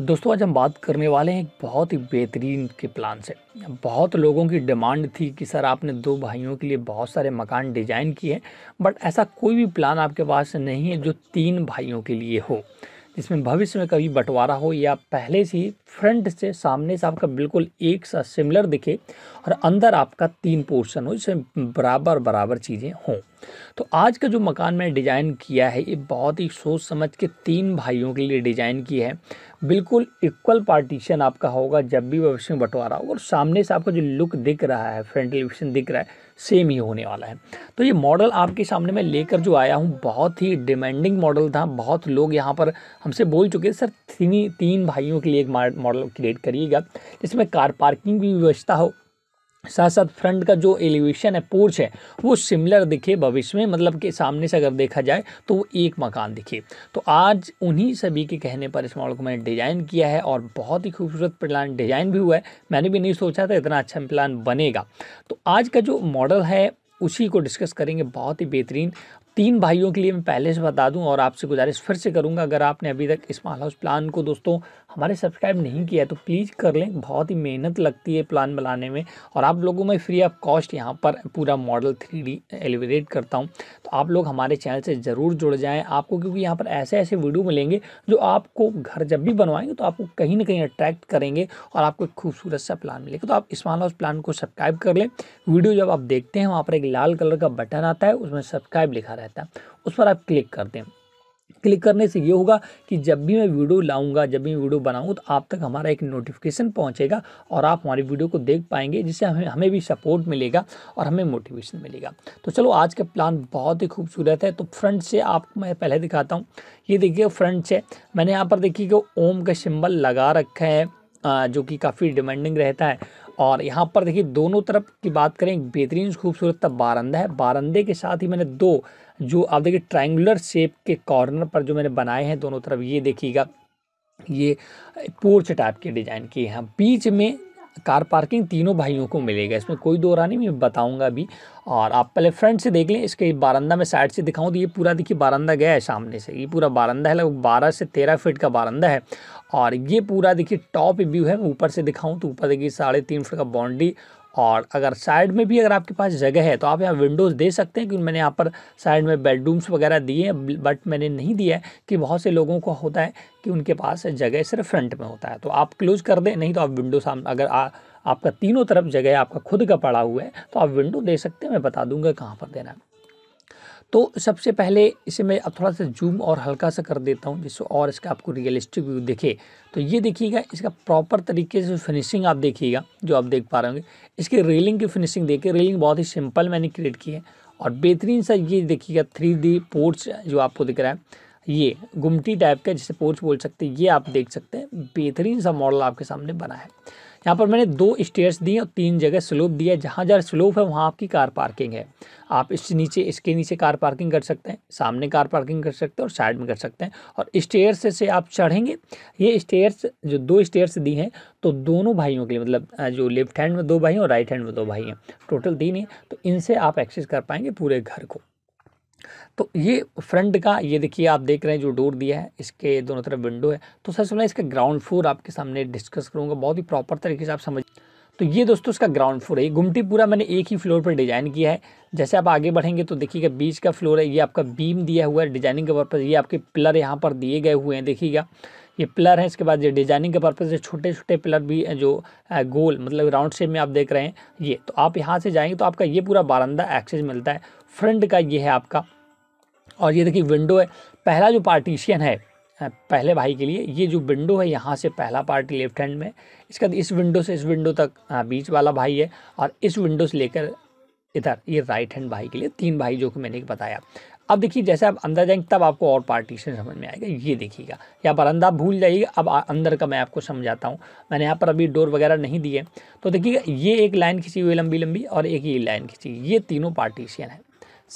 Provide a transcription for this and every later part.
दोस्तों आज हम बात करने वाले हैं एक बहुत ही बेहतरीन के प्लान से बहुत लोगों की डिमांड थी कि सर आपने दो भाइयों के लिए बहुत सारे मकान डिजाइन किए बट ऐसा कोई भी प्लान आपके पास नहीं है जो तीन भाइयों के लिए हो जिसमें भविष्य में कभी बंटवारा हो या पहले से ही फ्रंट से सामने से आपका बिल्कुल एक सा सिमिलर दिखे और अंदर आपका तीन पोर्शन हो जिसमें बराबर बराबर चीज़ें हों तो आज का जो मकान मैंने डिज़ाइन किया है ये बहुत ही सोच समझ के तीन भाइयों के लिए डिज़ाइन किया है बिल्कुल इक्वल पार्टीशन आपका होगा जब भी भविष्य में बंटवारा होगा और सामने से आपका जो लुक दिख रहा है फ्रंट एलिवेशन दिख रहा है सेम ही होने वाला है तो ये मॉडल आपके सामने मैं लेकर जो आया हूँ बहुत ही डिमांडिंग मॉडल था बहुत लोग यहाँ पर हमसे बोल चुके हैं सर तीन तीन भाइयों के लिए एक मॉडल क्रिएट करिएगा जिसमें कार पार्किंग की व्यवस्था हो साथ साथ फ्रंट का जो एलिवेशन है पोर्च है वो सिमिलर दिखे भविष्य में मतलब कि सामने से अगर देखा जाए तो वो एक मकान दिखे तो आज उन्हीं सभी के कहने पर इस मॉडल को मैंने डिज़ाइन किया है और बहुत ही खूबसूरत प्लान डिज़ाइन भी हुआ है मैंने भी नहीं सोचा था इतना अच्छा प्लान बनेगा तो आज का जो मॉडल है उसी को डिस्कस करेंगे बहुत ही बेहतरीन तीन भाइयों के लिए मैं पहले से बता दूं और आपसे गुजारिश फिर से करूंगा अगर आपने अभी तक स्मॉल हाउस प्लान को दोस्तों हमारे सब्सक्राइब नहीं किया है तो प्लीज़ कर लें बहुत ही मेहनत लगती है प्लान बनाने में और आप लोगों में फ्री ऑफ कॉस्ट यहाँ पर पूरा मॉडल थ्री डी एलिवेट करता हूँ तो आप लोग हमारे चैनल से ज़रूर जुड़ जाएँ आपको क्योंकि यहाँ पर ऐसे ऐसे वीडियो मिलेंगे जो आपको घर जब भी बनवाएंगे तो आपको कहीं ना कहीं अट्रैक्ट करेंगे और आपको एक खूबसूरत सा प्लान मिलेगा तो आप स्मॉल हाउस प्लान को सब्सक्राइब कर लें वीडियो जब आप देखते हैं वहाँ पर एक लाल कलर का बटन आता है उसमें सब्सक्राइब लिखा रहता है रहता है उस पर आप क्लिक कर दें क्लिक करने से ये होगा कि जब भी मैं वीडियो लाऊंगा जब भी वीडियो बनाऊँ तो आप तक हमारा एक नोटिफिकेशन पहुंचेगा और आप हमारी वीडियो को देख पाएंगे जिससे हमें हमें भी सपोर्ट मिलेगा और हमें मोटिवेशन मिलेगा तो चलो आज का प्लान बहुत ही खूबसूरत है तो फ्रंट से आपको मैं पहले दिखाता हूँ ये देखिए फ्रंट से मैंने यहाँ पर देखिए कि ओम का सिम्बल लगा रखा है जो कि काफ़ी डिमांडिंग रहता है और यहाँ पर देखिए दोनों तरफ की बात करें बेहतरीन खूबसूरत बारंदा है बारंदे के साथ ही मैंने दो जो आप देखिए ट्रायंगुलर शेप के कॉर्नर पर जो मैंने बनाए हैं दोनों तरफ ये देखिएगा ये पोर्च टाइप के डिज़ाइन किए हैं बीच में कार पार्किंग तीनों भाइयों को मिलेगा इसमें कोई दो रहा नहीं मैं बताऊँगा अभी और आप पहले फ्रंट से देख लें इसके बारंदा में साइड से दिखाऊँ तो ये पूरा देखिए बारंदा गया है सामने से ये पूरा बारंदा है लगभग बारह से तेरह फीट का बारंदा है और ये पूरा देखिए टॉप व्यू है ऊपर से दिखाऊँ तो ऊपर देखिए साढ़े तीन फीट का बाउंड्री और अगर साइड में भी अगर आपके पास जगह है तो आप यहाँ विंडोज़ दे सकते हैं क्योंकि मैंने यहाँ पर साइड में बेडरूम्स वगैरह दिए हैं बट मैंने नहीं दिया है कि बहुत से लोगों को होता है कि उनके पास जगह सिर्फ फ्रंट में होता है तो आप क्लोज कर दें नहीं तो आप विंडो सामने अगर आ, आपका तीनों तरफ जगह आपका खुद का पड़ा हुआ है तो आप विंडो दे सकते हैं मैं बता दूंगा कहाँ पर देना है तो सबसे पहले इसे मैं अब थोड़ा सा जूम और हल्का सा कर देता हूँ जिससे और इसका आपको रियलिस्टिक व्यू देखे तो ये देखिएगा इसका प्रॉपर तरीके से फिनिशिंग आप देखिएगा जो आप देख पा रहे होंगे इसकी रेलिंग की फिनिशिंग देखिए रेलिंग बहुत ही सिंपल मैंने क्रिएट की है और बेहतरीन सा ये देखिएगा थ्री डी पोर्ट्स जो आपको दिख रहा है ये गुमटी टाइप का जिसे पोर्च बोल सकते हैं ये आप देख सकते हैं बेहतरीन सा मॉडल आपके सामने बना है यहाँ पर मैंने दो स्टेयर्स दिए और तीन जगह स्लोप दिया है जहाँ जहाँ स्लोप है वहाँ आपकी कार पार्किंग है आप इस नीचे इसके नीचे कार पार्किंग कर सकते हैं सामने कार पार्किंग कर सकते हैं और साइड में कर सकते हैं और स्टेयर से आप चढ़ेंगे ये स्टेयर्स जो दो स्टेयर्स दी हैं तो दोनों भाइयों के लिए मतलब जो लेफ्ट हैंड में दो भाई हैं और राइट हैंड में दो भाई हैं टोटल तीन नहीं तो इनसे आप एक्सेस कर पाएंगे पूरे घर को तो ये फ्रंट का ये देखिए आप देख रहे हैं जो डोर दिया है इसके दोनों तरफ विंडो है तो सबसे पहले इसका ग्राउंड फ्लोर आपके सामने डिस्कस करूँगा बहुत ही प्रॉपर तरीके से आप समझ तो ये दोस्तों इसका ग्राउंड फ्लोर है गुमटी पूरा मैंने एक ही फ्लोर पर डिज़ाइन किया है जैसे आप आगे बढ़ेंगे तो देखिएगा बीच का फ्लोर है ये आपका बीम दिया हुआ है डिजाइनिंग के पर्पज़ ये आपके पिलर यहाँ पर दिए गए हुए हैं देखिएगा ये पिलर है इसके बाद ये डिजाइनिंग के पर्पज़ से छोटे छोटे पिलर भी जो गोल मतलब राउंड शेप में आप देख रहे हैं ये तो आप यहाँ से जाएंगे तो आपका ये पूरा बारंदा एक्सेस मिलता है फ्रंट का ये है आपका और ये देखिए विंडो है पहला जो पार्टीशियन है पहले भाई के लिए ये जो विंडो है यहाँ से पहला पार्टी लेफ्ट हैंड में इसका इस विंडो से इस विंडो तक बीच वाला भाई है और इस विंडो से लेकर इधर ये राइट हैंड भाई के लिए तीन भाई जो कि मैंने बताया अब देखिए जैसे आप अंदर जाएंगे तब आपको और पार्टीशन समझ में आएगा ये देखिएगा या बरंदा भूल जाइएगा अब अंदर का मैं आपको समझाता हूँ मैंने यहाँ पर अभी डोर वगैरह नहीं दिए तो देखिएगा ये एक लाइन खींची हुई लंबी लंबी और एक ये लाइन खींची ये तीनों पार्टीशन है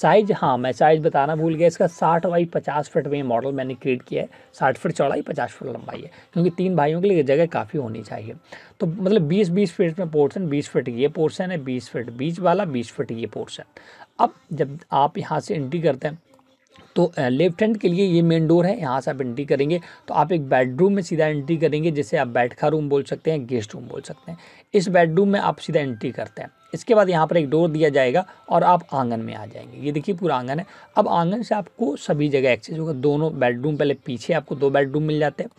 साइज हाँ मैं साइज़ बताना भूल गया इसका साठ बाई पचास फिट में मॉडल मैंने क्रिएट किया है साठ फिट चौड़ाई पचास फुट लंबाई है क्योंकि तीन भाइयों के लिए जगह काफ़ी होनी चाहिए तो मतलब बीस बीस फीट में पोर्सन बीस फिट ये पोर्सन है बीस फिट बीच वाला बीस फिट ये पोर्सन अब जब आप यहाँ से एंट्री करते हैं तो लेफ्ट हैंड के लिए ये मेन डोर है यहाँ से आप एंट्री करेंगे तो आप एक बेडरूम में सीधा एंट्री करेंगे जिसे आप बैठखा रूम बोल सकते हैं गेस्ट रूम बोल सकते हैं इस बेडरूम में आप सीधा एंट्री करते हैं इसके बाद यहाँ पर एक डोर दिया जाएगा और आप आंगन में आ जाएंगे ये देखिए पूरा आंगन है अब आंगन से आपको सभी जगह एक्सेस होगा दोनों बेडरूम पहले पीछे आपको दो बेडरूम मिल जाते हैं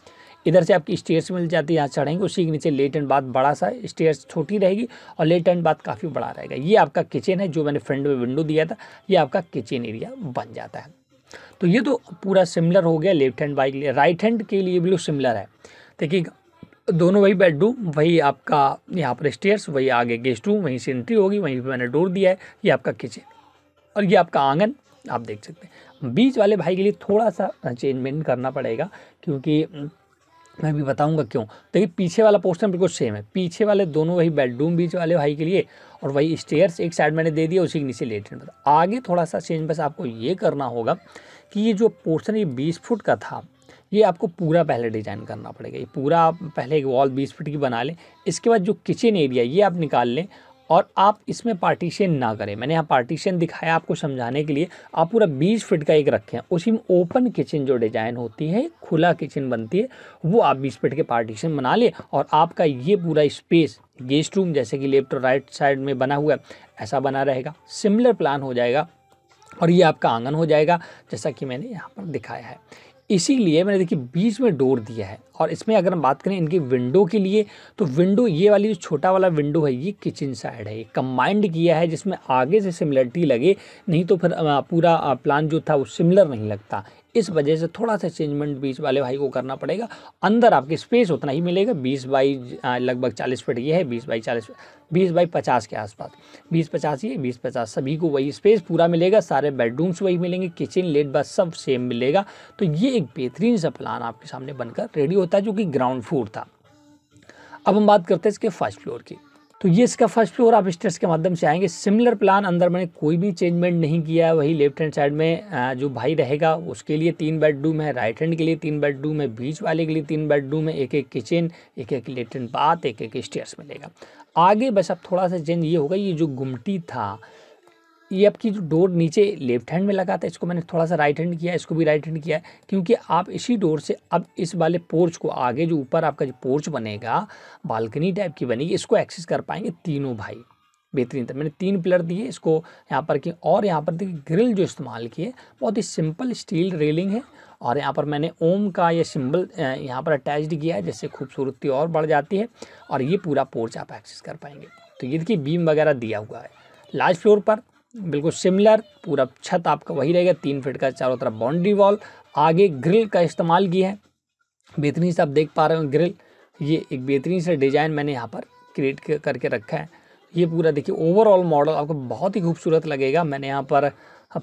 इधर से आपकी स्टेयर्स मिल जाती है यहाँ चढ़ेंगे उसी के नीचे लेट एंड बाद बड़ा सा स्टेयर्स छोटी रहेगी और लेट एंड बाद काफ़ी बड़ा रहेगा ये आपका किचन है जो मैंने फ्रंट में विंडो दिया था ये आपका किचन एरिया बन जाता है तो ये तो पूरा सिमिलर हो गया left hand bike right hand के लिए भी सिमिलर है देखिए दोनों वही बेडरूम वही आपका यहाँ पर स्टेयर्स वही आगे गेस्ट रूम वहीं से एंट्री होगी वहीं पर मैंने डोर दिया है ये आपका किचन और ये आपका आंगन आप देख सकते हैं बीच वाले भाई के लिए थोड़ा सा चेंजमेंट करना पड़ेगा क्योंकि मैं भी बताऊंगा क्यों देखिए पीछे वाला पोस्टर बिल्कुल सेम है पीछे वाले दोनों वही बेडरूम बीच वाले भाई के लिए और वही स्टेयर्स एक साइड मैंने दे दिया उसी के नीचे लेटर आगे थोड़ा सा चेंज बस आपको ये करना होगा कि ये जो पोर्शन ये बीस फुट का था ये आपको पूरा पहले डिज़ाइन करना पड़ेगा ये पूरा आप पहले एक वॉल बीस फिट की बना लें इसके बाद जो किचन एरिया ये आप निकाल लें और आप इसमें पार्टीशन ना करें मैंने यहाँ पार्टीशन दिखाया आपको समझाने के लिए आप पूरा बीस फिट का एक रखें उसी में ओपन किचन जो डिज़ाइन होती है खुला किचन बनती है वो आप बीस फिट के पार्टीशन बना लें और आपका ये पूरा स्पेस गेस्ट रूम जैसे कि लेफ्ट और राइट साइड में बना हुआ है ऐसा बना रहेगा सिमिलर प्लान हो जाएगा और ये आपका आंगन हो जाएगा जैसा कि मैंने यहाँ पर दिखाया है इसीलिए मैंने देखिए बीच में डोर दिया है और इसमें अगर हम बात करें इनके विंडो के लिए तो विंडो ये वाली जो छोटा वाला विंडो है ये किचन साइड है ये कम्बाइंड किया है जिसमें आगे से सिमिलरिटी लगे नहीं तो फिर पूरा प्लान जो था वो सिमिलर नहीं लगता इस वजह से थोड़ा सा चेंजमेंट बीच वाले भाई को करना पड़ेगा अंदर आपकी स्पेस उतना ही मिलेगा बीस बाई लगभग चालीस फीट ये है बीस बाई चालीस बीस बाई पचास के आसपास बीस पचास ये बीस पचास सभी को वही स्पेस पूरा मिलेगा सारे बेडरूम्स वही मिलेंगे किचन लेट बस सब सेम मिलेगा तो ये एक बेहतरीन सा प्लान आपके सामने बनकर रेडी होता है जो कि ग्राउंड फ्लोर था अब हम बात करते हैं इसके फर्स्ट फ्लोर की तो ये इसका फर्स्ट फ्लोर आप स्टेयर्स के माध्यम से आएंगे सिमिलर प्लान अंदर मैंने कोई भी चेंजमेंट नहीं किया है वही लेफ्ट हैंड साइड में जो भाई रहेगा उसके लिए तीन बेडरूम है राइट हैंड के लिए तीन बेडरूम है बीच वाले के लिए तीन बेडरूम है एक एक किचन एक एक लेटरिन बाथ एक एक स्टेयर्स मिलेगा आगे बस अब थोड़ा सा चेंज ये होगा ये जो गुमटी था ये आपकी जो डोर नीचे लेफ्ट हैंड में लगा था इसको मैंने थोड़ा सा राइट हैंड किया इसको भी राइट हैंड किया क्योंकि आप इसी डोर से अब इस वाले पोर्च को आगे जो ऊपर आपका जो पोर्च बनेगा बालकनी टाइप की बनेगी इसको एक्सेस कर पाएंगे तीनों भाई बेहतरीन था तो मैंने तीन पिलर दिए इसको यहाँ पर कि और यहाँ पर देखिए ग्रिल जो इस्तेमाल किए बहुत ही सिंपल स्टील रेलिंग है और यहाँ पर मैंने ओम का ये सिंबल यहाँ पर अटैच्ड किया है जिससे खूबसूरती और बढ़ जाती है और ये पूरा पोर्च आप एक्सेस कर पाएंगे तो ये देखिए बीम वगैरह दिया हुआ है लास्ट फ्लोर पर बिल्कुल सिमिलर पूरा छत आपका वही रहेगा तीन फिट का चारों तरफ बाउंड्री वॉल आगे ग्रिल का इस्तेमाल किया है बेहतरीन से आप देख पा रहे हो ग्रिल ये एक बेहतरीन से डिज़ाइन मैंने यहाँ पर क्रिएट करके रखा है ये पूरा देखिए ओवरऑल मॉडल आपको बहुत ही खूबसूरत लगेगा मैंने यहाँ पर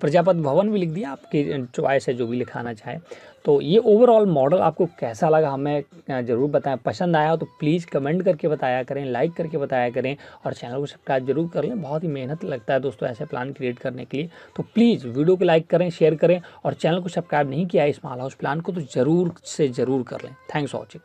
प्रजापत भवन भी लिख दिया आपकी चॉइस है जो भी लिखाना चाहे तो ये ओवरऑल मॉडल आपको कैसा लगा हमें ज़रूर बताएं पसंद आया हो तो प्लीज़ कमेंट करके बताया करें लाइक करके बताया करें और चैनल को सब्सक्राइब जरूर कर लें बहुत ही मेहनत लगता है दोस्तों ऐसे प्लान क्रिएट करने के लिए तो प्लीज़ वीडियो को लाइक करें शेयर करें और चैनल को सब्सक्राइब नहीं किया है इस माल हाउस प्लान को तो ज़रूर से ज़रूर कर लें थैंक्स वॉचिंग